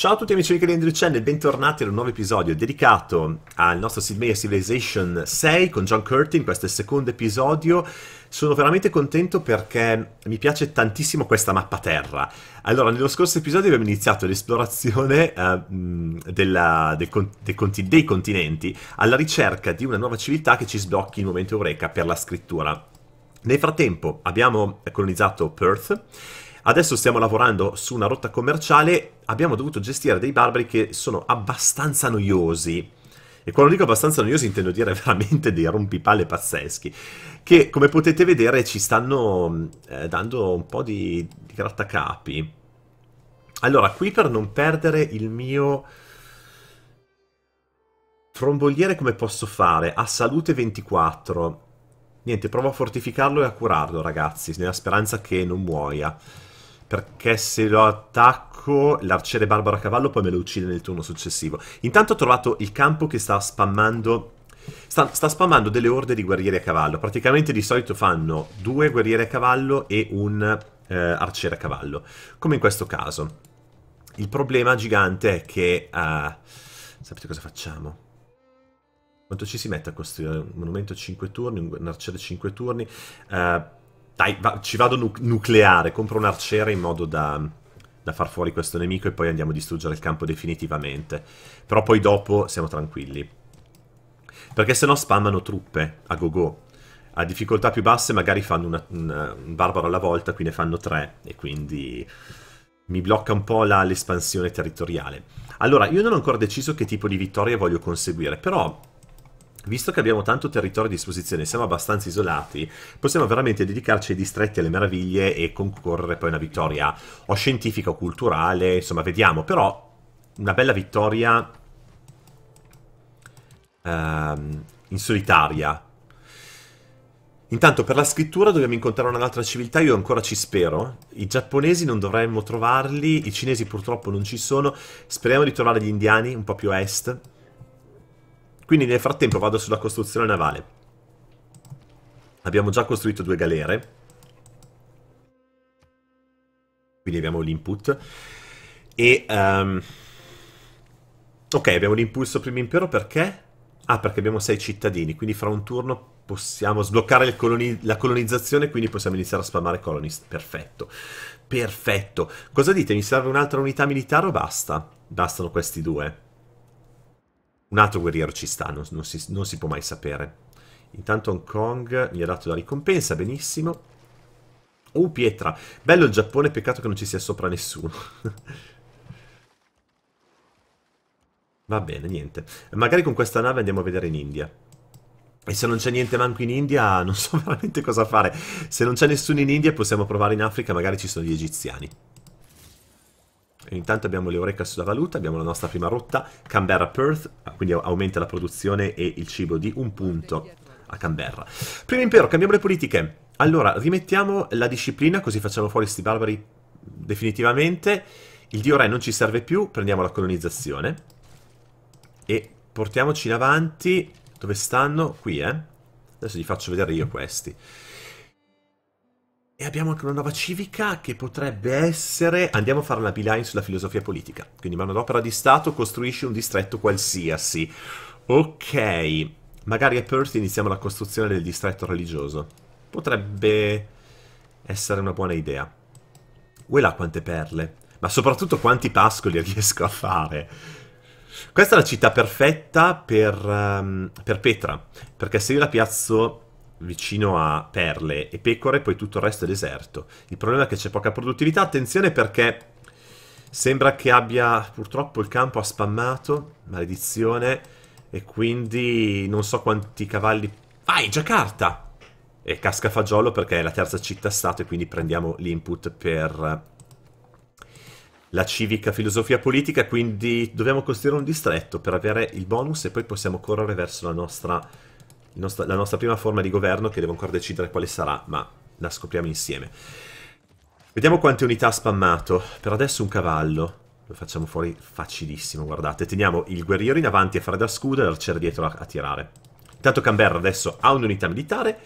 Ciao a tutti amici di Calendry Channel, bentornati ad un nuovo episodio dedicato al nostro Sidmania Civilization 6 con John Curtin, questo è il secondo episodio. Sono veramente contento perché mi piace tantissimo questa mappa terra. Allora, nello scorso episodio abbiamo iniziato l'esplorazione uh, del, del, dei continenti alla ricerca di una nuova civiltà che ci sblocchi il momento eureka per la scrittura. Nel frattempo abbiamo colonizzato Perth Adesso stiamo lavorando su una rotta commerciale, abbiamo dovuto gestire dei barbari che sono abbastanza noiosi. E quando dico abbastanza noiosi intendo dire veramente dei rompipalle pazzeschi, che come potete vedere ci stanno mm, eh, dando un po' di, di grattacapi. Allora, qui per non perdere il mio fromboliere come posso fare? A salute 24. Niente, provo a fortificarlo e a curarlo, ragazzi, nella speranza che non muoia. Perché se lo attacco, l'arciere barbaro a cavallo poi me lo uccide nel turno successivo. Intanto ho trovato il campo che sta spammando... Sta, sta spammando delle orde di guerrieri a cavallo. Praticamente di solito fanno due guerrieri a cavallo e un eh, arciere a cavallo. Come in questo caso. Il problema gigante è che... Eh, sapete cosa facciamo? Quanto ci si mette a costruire un monumento 5 turni, un arciere 5 turni? Eh, dai, va, ci vado nu- nucleare, compro un'arciera in modo da, da far fuori questo nemico e poi andiamo a distruggere il campo definitivamente. Però poi dopo siamo tranquilli. Perché se no spammano truppe a go-go. A difficoltà più basse magari fanno una, una, un barbaro alla volta, qui ne fanno tre e quindi mi blocca un po' l'espansione territoriale. Allora, io non ho ancora deciso che tipo di vittoria voglio conseguire, però Visto che abbiamo tanto territorio a disposizione e siamo abbastanza isolati, possiamo veramente dedicarci ai distretti, e alle meraviglie e concorrere poi a una vittoria o scientifica o culturale, insomma, vediamo. Però una bella vittoria ehm, in solitaria. Intanto per la scrittura dobbiamo incontrare un'altra civiltà, io ancora ci spero. I giapponesi non dovremmo trovarli, i cinesi purtroppo non ci sono. Speriamo di trovare gli indiani un po' più a est. Quindi nel frattempo vado sulla costruzione navale. Abbiamo già costruito due galere. Quindi abbiamo l'input. E... Um... Ok, abbiamo l'impulso primo impero perché? Ah, perché abbiamo sei cittadini, quindi fra un turno possiamo sbloccare coloni la colonizzazione, quindi possiamo iniziare a spammare colonist. Perfetto. Perfetto. Cosa dite? Mi serve un'altra unità militare o basta? Bastano questi due? Un altro guerriero ci sta, non, non, si, non si può mai sapere. Intanto Hong Kong gli ha dato la ricompensa, benissimo. Uh, pietra. Bello il Giappone, peccato che non ci sia sopra nessuno. Va bene, niente. Magari con questa nave andiamo a vedere in India. E se non c'è niente manco in India, non so veramente cosa fare. Se non c'è nessuno in India, possiamo provare in Africa, magari ci sono gli egiziani. Intanto abbiamo le orecchie sulla valuta, abbiamo la nostra prima rotta, Canberra-Perth, ah, quindi aumenta la produzione e il cibo di un punto a Canberra. Primo impero, cambiamo le politiche. Allora, rimettiamo la disciplina, così facciamo fuori questi barbari definitivamente. Il dio re non ci serve più, prendiamo la colonizzazione. E portiamoci in avanti. Dove stanno? Qui, eh? Adesso vi faccio vedere io questi. E abbiamo anche una nuova civica che potrebbe essere... Andiamo a fare una beeline sulla filosofia politica. Quindi manodopera di Stato costruisce un distretto qualsiasi. Ok, magari a Perth iniziamo la costruzione del distretto religioso. Potrebbe essere una buona idea. là quante perle. Ma soprattutto quanti pascoli riesco a fare. Questa è la città perfetta per, um, per Petra. Perché se io la piazzo vicino a perle e pecore, poi tutto il resto è deserto. Il problema è che c'è poca produttività, attenzione perché sembra che abbia purtroppo il campo ha spammato, maledizione, e quindi non so quanti cavalli... Vai, Giacarta! E casca fagiolo perché è la terza città-stato e quindi prendiamo l'input per la civica filosofia politica, quindi dobbiamo costruire un distretto per avere il bonus e poi possiamo correre verso la nostra nostro, la nostra prima forma di governo che devo ancora decidere quale sarà, ma la scopriamo insieme. Vediamo quante unità ha spammato. Per adesso un cavallo. Lo facciamo fuori facilissimo, guardate. Teniamo il guerriero in avanti a fare da scudo e l'arciere dietro a, a tirare. Intanto Canberra adesso ha un'unità militare.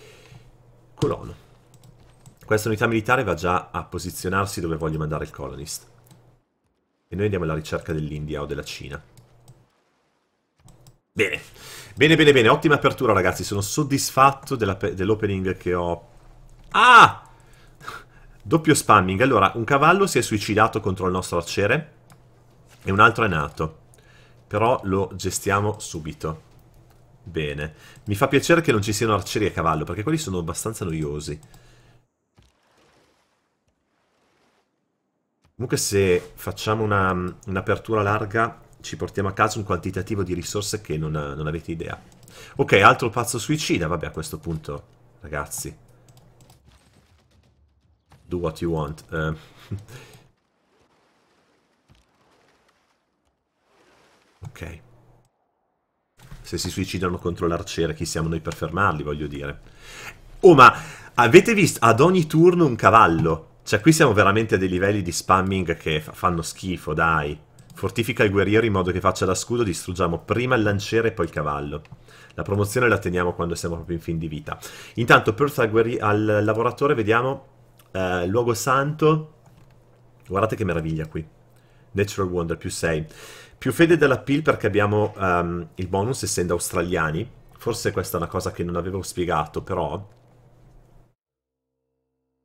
Colono. Questa unità militare va già a posizionarsi dove voglio mandare il colonist. E noi andiamo alla ricerca dell'India o della Cina. Bene. Bene, bene, bene, ottima apertura ragazzi, sono soddisfatto dell'opening dell che ho... Ah! Doppio spamming, allora, un cavallo si è suicidato contro il nostro arciere e un altro è nato, però lo gestiamo subito. Bene, mi fa piacere che non ci siano arcieri a cavallo, perché quelli sono abbastanza noiosi. Comunque se facciamo un'apertura un larga ci portiamo a casa un quantitativo di risorse che non, non avete idea. Ok, altro pazzo suicida, vabbè a questo punto, ragazzi. Do what you want. Uh. ok. Se si suicidano contro l'arciere, chi siamo noi per fermarli, voglio dire. Oh, ma avete visto ad ogni turno un cavallo? Cioè, qui siamo veramente a dei livelli di spamming che fanno schifo, dai. Fortifica il guerriero in modo che faccia da scudo, distruggiamo prima il lanciere e poi il cavallo. La promozione la teniamo quando siamo proprio in fin di vita. Intanto Perth al, al lavoratore, vediamo, eh, luogo santo, guardate che meraviglia qui. Natural Wonder, più 6. Più fede della PIL perché abbiamo um, il bonus essendo australiani. Forse questa è una cosa che non avevo spiegato, però...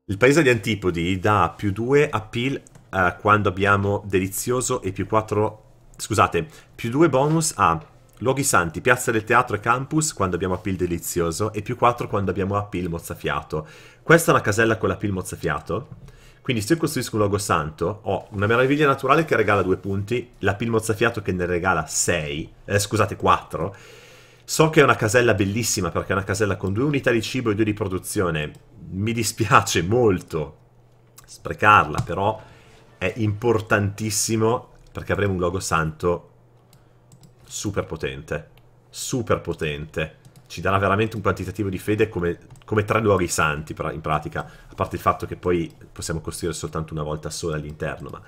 Il paese di Antipodi dà più 2 appeal eh, quando abbiamo delizioso e più 4, scusate, più 2 bonus a luoghi santi, piazza del teatro e campus quando abbiamo appeal delizioso e più 4 quando abbiamo appeal mozzafiato. Questa è una casella con l'appeal mozzafiato. Quindi se io costruisco un luogo santo, ho una meraviglia naturale che regala 2 punti, la pil mozzafiato che ne regala 6, eh, scusate 4. So che è una casella bellissima perché è una casella con due unità di cibo e due di produzione. Mi dispiace molto sprecarla, però è importantissimo perché avremo un logo santo super potente. Super potente. Ci darà veramente un quantitativo di fede come, come tre luoghi santi in pratica. A parte il fatto che poi possiamo costruire soltanto una volta sola all'interno, ma...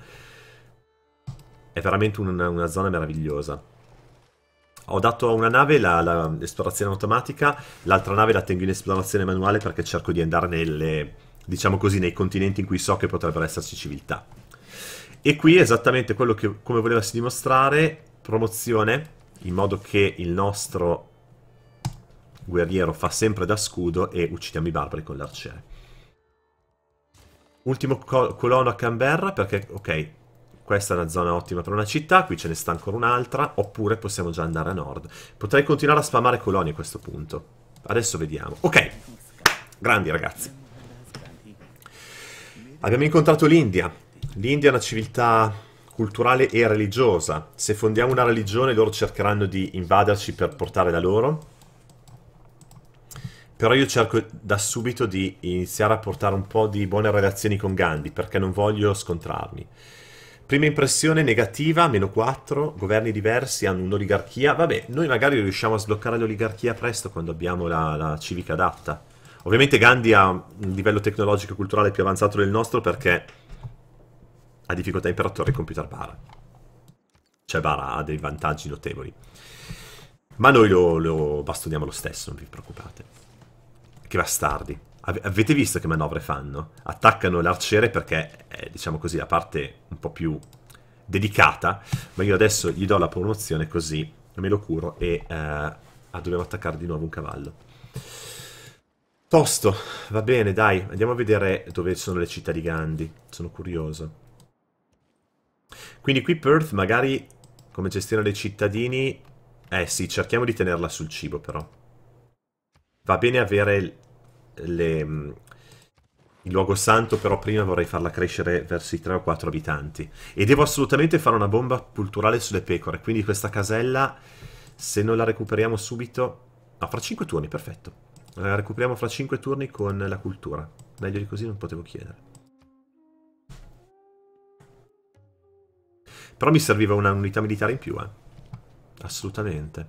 È veramente una, una zona meravigliosa. Ho dato a una nave l'esplorazione la, la, automatica, l'altra nave la tengo in esplorazione manuale perché cerco di andare nelle, diciamo così, nei continenti in cui so che potrebbero esserci civiltà. E qui è esattamente quello che, come volevasi dimostrare, promozione, in modo che il nostro guerriero fa sempre da scudo e uccidiamo i barbari con l'arciere. Ultimo colono a Canberra perché, ok, questa è una zona ottima per una città, qui ce ne sta ancora un'altra, oppure possiamo già andare a nord. Potrei continuare a spammare colonie a questo punto. Adesso vediamo. Ok, grandi ragazzi. Abbiamo incontrato l'India, L'India è una civiltà culturale e religiosa. Se fondiamo una religione loro cercheranno di invaderci per portare da loro. Però io cerco da subito di iniziare a portare un po' di buone relazioni con Gandhi perché non voglio scontrarmi. Prima impressione negativa, meno 4, governi diversi, hanno un'oligarchia. Vabbè, noi magari riusciamo a sbloccare l'oligarchia presto quando abbiamo la, la civica adatta. Ovviamente Gandhi ha un livello tecnologico e culturale più avanzato del nostro perché ha difficoltà imperatore e computer bara. Cioè bara ha dei vantaggi notevoli. Ma noi lo, lo bastoniamo lo stesso, non vi preoccupate. Che bastardi. Avete visto che manovre fanno? Attaccano l'arciere perché è, diciamo così, la parte un po' più dedicata. Ma io adesso gli do la promozione così me lo curo e eh, dobbiamo attaccare di nuovo un cavallo. Tosto, va bene, dai, andiamo a vedere dove sono le città di Gandhi. Sono curioso. Quindi qui Perth magari come gestione dei cittadini... Eh sì, cerchiamo di tenerla sul cibo però. Va bene avere le, mm, il luogo santo, però prima vorrei farla crescere verso i 3 o 4 abitanti. E devo assolutamente fare una bomba culturale sulle pecore, quindi questa casella, se non la recuperiamo subito... No, fra 5 turni, perfetto. La recuperiamo fra 5 turni con la cultura. Meglio di così non potevo chiedere. Però mi serviva una unità militare in più, eh. Assolutamente.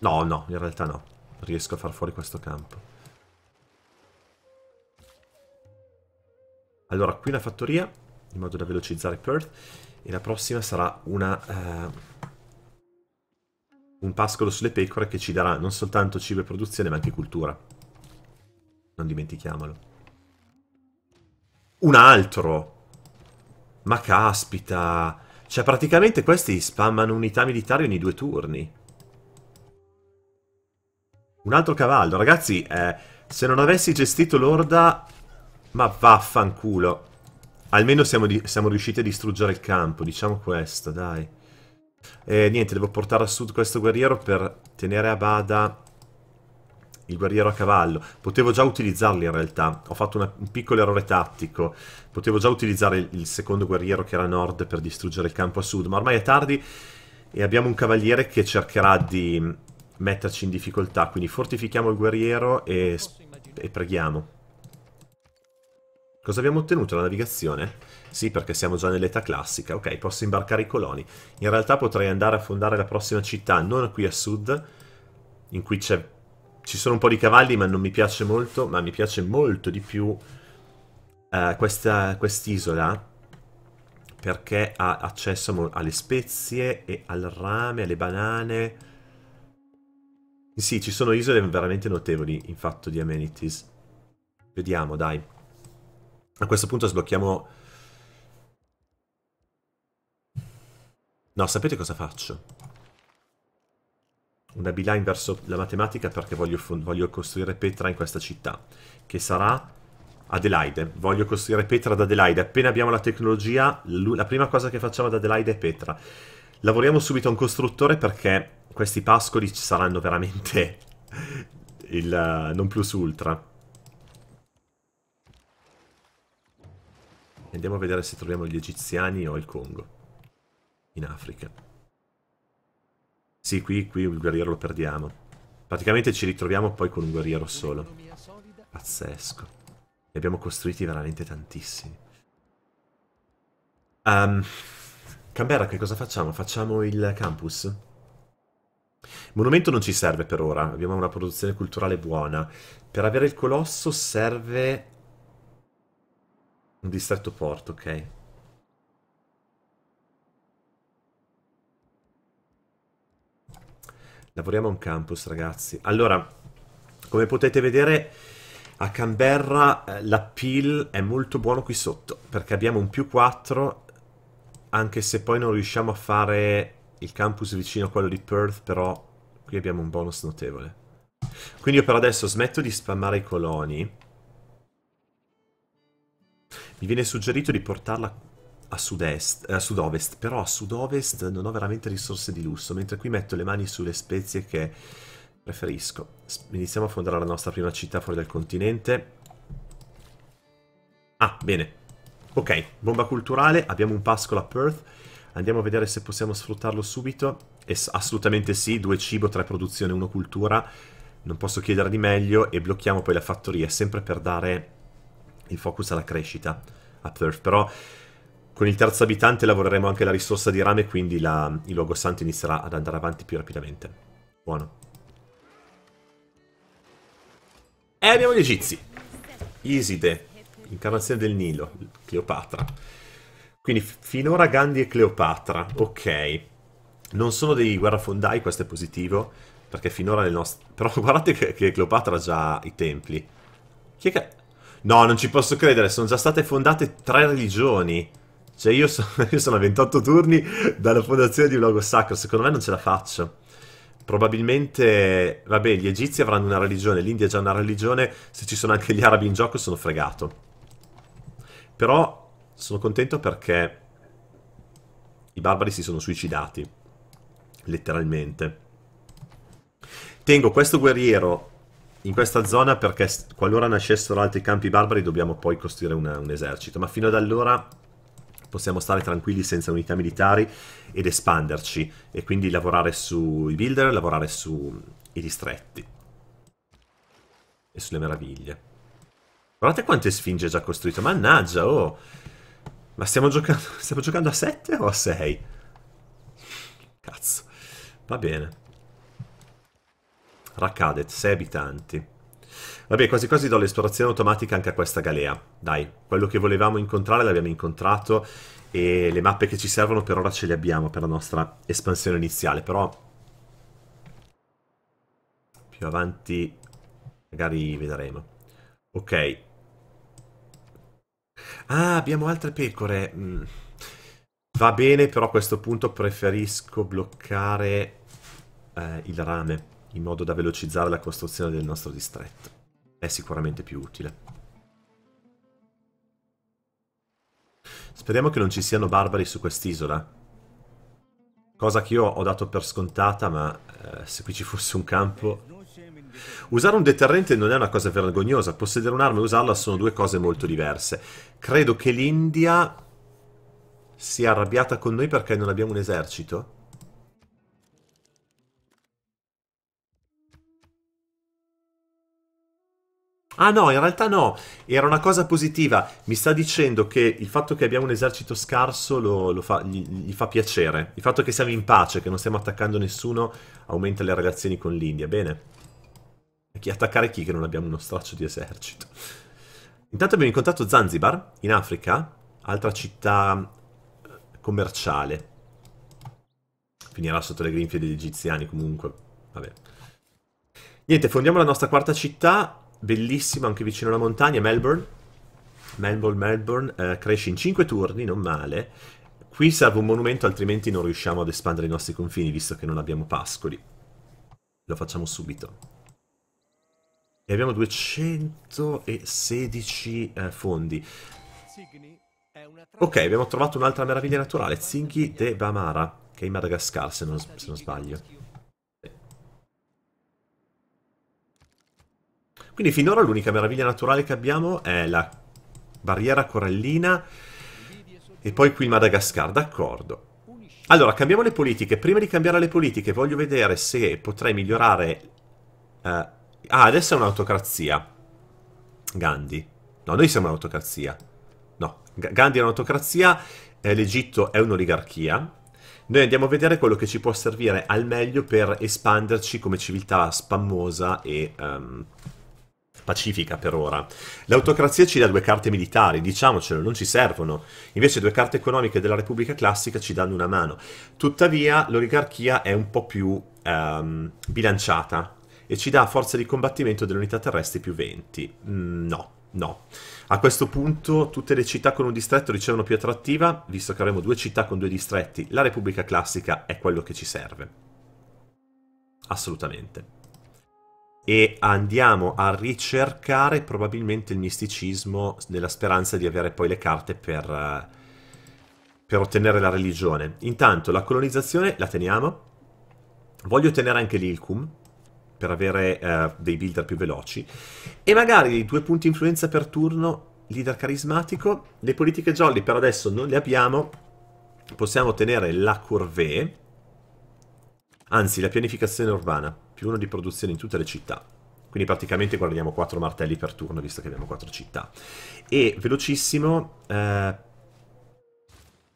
No, no, in realtà no. Riesco a far fuori questo campo. Allora, qui una fattoria, in modo da velocizzare Perth. E la prossima sarà una... Eh, un pascolo sulle pecore che ci darà non soltanto cibo e produzione, ma anche cultura. Non dimentichiamolo un altro. Ma caspita. Cioè, praticamente questi spammano unità militari ogni due turni. Un altro cavallo. Ragazzi, eh, se non avessi gestito l'orda... Ma vaffanculo. Almeno siamo, siamo, riusciti a distruggere il campo, diciamo questo, dai. E eh, niente, devo portare a sud questo guerriero per tenere a bada il guerriero a cavallo. Potevo già utilizzarli in realtà, ho fatto una, un piccolo errore tattico. Potevo già utilizzare il, il, secondo guerriero che era a nord per distruggere il campo a sud, ma ormai è tardi e abbiamo un cavaliere che cercherà di metterci in difficoltà. Quindi fortifichiamo il guerriero e, e preghiamo. Cosa abbiamo ottenuto? La navigazione? Sì, perché siamo già nell'età classica. Ok, posso imbarcare i coloni. In realtà potrei andare a fondare la prossima città, non qui a sud, in cui c'è ci sono un po' di cavalli, ma non mi piace molto. Ma mi piace molto di più uh, questa quest'isola. Perché ha accesso alle spezie e al rame, alle banane. Sì, ci sono isole veramente notevoli in fatto di amenities. Vediamo, dai. A questo punto sblocchiamo... No, sapete cosa faccio? una beeline verso la matematica perché voglio, voglio, costruire Petra in questa città, che sarà Adelaide. Voglio costruire Petra ad Adelaide. Appena abbiamo la tecnologia, la prima cosa che facciamo ad Adelaide è Petra. Lavoriamo subito a un costruttore perché questi pascoli ci saranno veramente il non plus ultra. Andiamo a vedere se troviamo gli egiziani o il Congo in Africa. Sì, qui, qui il guerriero lo perdiamo. Praticamente ci ritroviamo poi con un guerriero solo. Pazzesco. Ne abbiamo costruiti veramente tantissimi. Um, Canberra, che cosa facciamo? Facciamo il campus? Monumento non ci serve per ora, abbiamo una produzione culturale buona. Per avere il colosso serve un distretto porto, ok? Lavoriamo a un campus, ragazzi. Allora, come potete vedere, a Canberra eh, l'appeal è molto buono qui sotto, perché abbiamo un più 4, anche se poi non riusciamo a fare il campus vicino a quello di Perth, però qui abbiamo un bonus notevole. Quindi io per adesso smetto di spammare i coloni. Mi viene suggerito di portarla qui a sud-est, a sud-ovest, però a sud-ovest non ho veramente risorse di lusso, mentre qui metto le mani sulle spezie che preferisco. Iniziamo a fondare la nostra prima città fuori dal continente. Ah, bene. Ok, bomba culturale, abbiamo un pascolo a Perth. Andiamo a vedere se possiamo sfruttarlo subito. E assolutamente sì, due cibo, tre produzione, uno cultura. Non posso chiedere di meglio e blocchiamo poi la fattoria, sempre per dare il focus alla crescita a Perth. Però con il terzo abitante lavoreremo anche la risorsa di rame, quindi la, il luogo santo inizierà ad andare avanti più rapidamente. Buono. E eh, abbiamo gli egizi. Iside, incarnazione del Nilo, Cleopatra. Quindi finora Gandhi e Cleopatra, ok. Non sono dei guerrafondai, questo è positivo, perché finora le nostre... Però guardate che, che Cleopatra ha già i templi. Chi è che... No, non ci posso credere, sono già state fondate tre religioni. Cioè io sono, io sono a 28 turni dalla fondazione di un luogo sacro, secondo me non ce la faccio. Probabilmente, vabbè, gli egizi avranno una religione, l'India ha già una religione, se ci sono anche gli arabi in gioco sono fregato. Però sono contento perché i barbari si sono suicidati, letteralmente. Tengo questo guerriero in questa zona perché qualora nascessero altri campi barbari dobbiamo poi costruire una, un esercito, ma fino ad allora possiamo stare tranquilli senza unità militari ed espanderci e quindi lavorare sui builder, lavorare sui distretti e sulle meraviglie. Guardate quante sfinge già costruito, mannaggia, oh! Ma stiamo giocando, stiamo giocando a 7 o a 6? Cazzo, va bene. Rakadet, 6 abitanti. Vabbè, quasi quasi do l'esplorazione automatica anche a questa galea. Dai, quello che volevamo incontrare l'abbiamo incontrato e le mappe che ci servono per ora ce le abbiamo per la nostra espansione iniziale, però più avanti magari vedremo. Ok. Ah, abbiamo altre pecore. Mm. Va bene, però a questo punto preferisco bloccare eh, il rame in modo da velocizzare la costruzione del nostro distretto è sicuramente più utile. Speriamo che non ci siano barbari su quest'isola. Cosa che io ho dato per scontata, ma eh, se qui ci fosse un campo... Usare un deterrente non è una cosa vergognosa, possedere un'arma e usarla sono due cose molto diverse. Credo che l'India sia arrabbiata con noi perché non abbiamo un esercito. Ah no, in realtà no, era una cosa positiva. Mi sta dicendo che il fatto che abbiamo un esercito scarso lo, lo fa, gli, gli, fa piacere. Il fatto che siamo in pace, che non stiamo attaccando nessuno, aumenta le relazioni con l'India. Bene. Chi attaccare chi che non abbiamo uno straccio di esercito? Intanto abbiamo incontrato Zanzibar, in Africa, altra città eh, commerciale. Finirà sotto le grinfie degli egiziani comunque. Vabbè. Niente, fondiamo la nostra quarta città bellissimo anche vicino alla montagna, Melbourne. Melbourne, Melbourne, eh, cresce in 5 turni, non male. Qui serve un monumento, altrimenti non riusciamo ad espandere i nostri confini, visto che non abbiamo pascoli. Lo facciamo subito. E abbiamo 216 eh, fondi. Ok, abbiamo trovato un'altra meraviglia naturale, Zinghi de Bamara, che è in Madagascar, se non, se non sbaglio. Quindi finora l'unica meraviglia naturale che abbiamo è la barriera corallina e poi qui il Madagascar, d'accordo. Allora, cambiamo le politiche. Prima di cambiare le politiche voglio vedere se potrei migliorare... Eh... Ah, adesso è un'autocrazia. Gandhi. No, noi siamo un'autocrazia. No, Gandhi è un'autocrazia, eh, l'Egitto è un'oligarchia. Noi andiamo a vedere quello che ci può servire al meglio per espanderci come civiltà spammosa e... Um pacifica per ora. L'autocrazia ci dà due carte militari, diciamocelo, non ci servono. Invece due carte economiche della Repubblica classica ci danno una mano. Tuttavia l'oligarchia è un po' più ehm, bilanciata e ci dà forza di combattimento delle unità terrestri più 20. Mm, no, no. A questo punto tutte le città con un distretto ricevono più attrattiva, visto che avremo due città con due distretti, la Repubblica Classica è quello che ci serve. Assolutamente e andiamo a ricercare probabilmente il misticismo della speranza di avere poi le carte per, eh, per ottenere la religione. Intanto la colonizzazione la teniamo. Voglio tenere anche l'Ilkum per avere eh, dei builder più veloci e magari due punti influenza per turno, leader carismatico. Le politiche jolly per adesso non le abbiamo. Possiamo ottenere la corvée, anzi la pianificazione urbana più uno di produzione in tutte le città. Quindi praticamente guardiamo 4 martelli per turno, visto che abbiamo 4 città. E velocissimo, eh,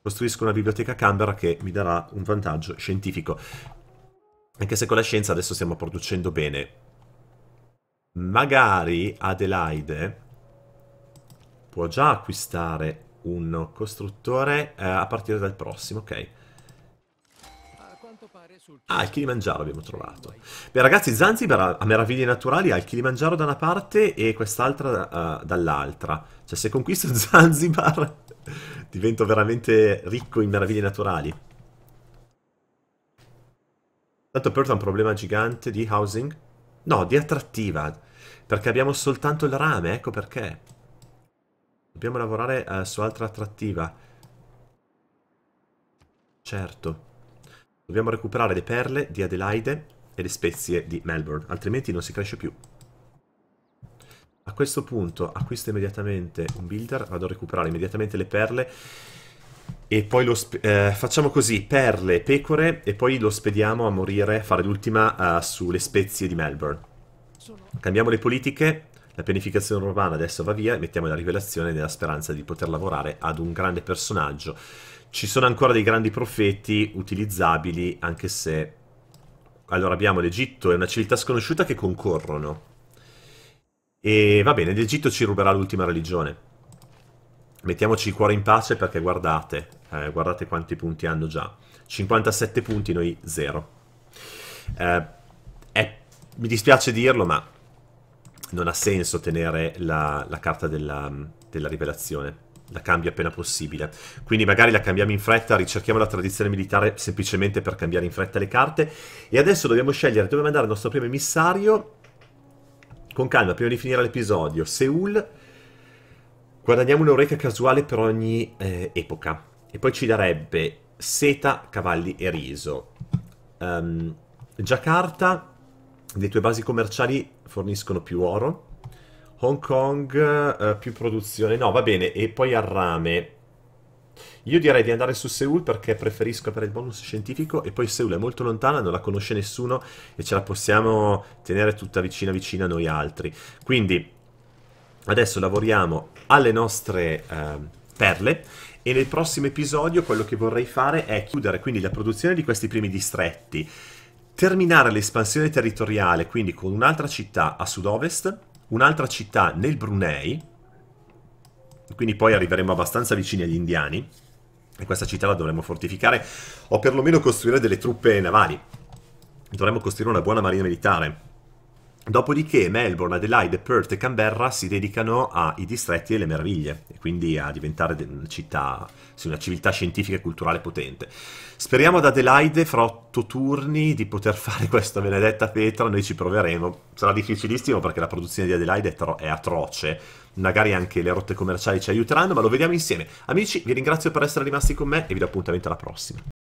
costruisco una biblioteca Canberra che mi darà un vantaggio scientifico. Anche se con la scienza adesso stiamo producendo bene. Magari Adelaide può già acquistare un costruttore eh, a partire dal prossimo, ok. Ah, il Kilimangiaro abbiamo trovato. Beh, ragazzi, Zanzibar ha meraviglie naturali, ha il Kilimangiaro da una parte e quest'altra uh, dall'altra. Cioè, se conquisto Zanzibar divento veramente ricco in meraviglie naturali. Tanto Perth ha un problema gigante di housing? No, di attrattiva. Perché abbiamo soltanto il rame, ecco perché. Dobbiamo lavorare uh, su altra attrattiva. Certo. Dobbiamo recuperare le perle di Adelaide e le spezie di Melbourne, altrimenti non si cresce più. A questo punto acquisto immediatamente un builder, vado a recuperare immediatamente le perle e poi lo eh, facciamo così, perle, pecore e poi lo spediamo a morire, a fare l'ultima uh, sulle spezie di Melbourne. Cambiamo le politiche, la pianificazione urbana adesso va via, mettiamo la rivelazione nella speranza di poter lavorare ad un grande personaggio ci sono ancora dei grandi profeti utilizzabili, anche se... Allora abbiamo l'Egitto e una civiltà sconosciuta che concorrono. E va bene, l'Egitto ci ruberà l'ultima religione. Mettiamoci il cuore in pace perché guardate, eh, guardate quanti punti hanno già. 57 punti, noi 0. Eh, mi dispiace dirlo, ma non ha senso tenere la, la carta della, della rivelazione la cambi appena possibile. Quindi magari la cambiamo in fretta, ricerchiamo la tradizione militare semplicemente per cambiare in fretta le carte. E adesso dobbiamo scegliere dove mandare il nostro primo emissario. Con calma, prima di finire l'episodio, Seul. Guadagniamo un'oreca casuale per ogni eh, epoca. E poi ci darebbe seta, cavalli e riso. Um, Giacarta, le tue basi commerciali forniscono più oro Hong Kong, eh, più produzione, no va bene, e poi a rame. Io direi di andare su Seoul perché preferisco avere il bonus scientifico e poi Seoul è molto lontana, non la conosce nessuno e ce la possiamo tenere tutta vicina vicina a noi altri. Quindi adesso lavoriamo alle nostre eh, perle e nel prossimo episodio quello che vorrei fare è chiudere quindi la produzione di questi primi distretti, terminare l'espansione territoriale quindi con un'altra città a sud-ovest un'altra città nel Brunei, quindi poi arriveremo abbastanza vicini agli indiani, e questa città la dovremmo fortificare, o perlomeno costruire delle truppe navali. Dovremmo costruire una buona marina militare. Dopodiché Melbourne, Adelaide, Perth e Canberra si dedicano ai distretti e alle meraviglie, e quindi a diventare una città, una civiltà scientifica e culturale potente. Speriamo ad Adelaide, fra otto turni, di poter fare questa benedetta pietra, noi ci proveremo. Sarà difficilissimo perché la produzione di Adelaide è, tro- è atroce, magari anche le rotte commerciali ci aiuteranno, ma lo vediamo insieme. Amici, vi ringrazio per essere rimasti con me e vi do appuntamento alla prossima.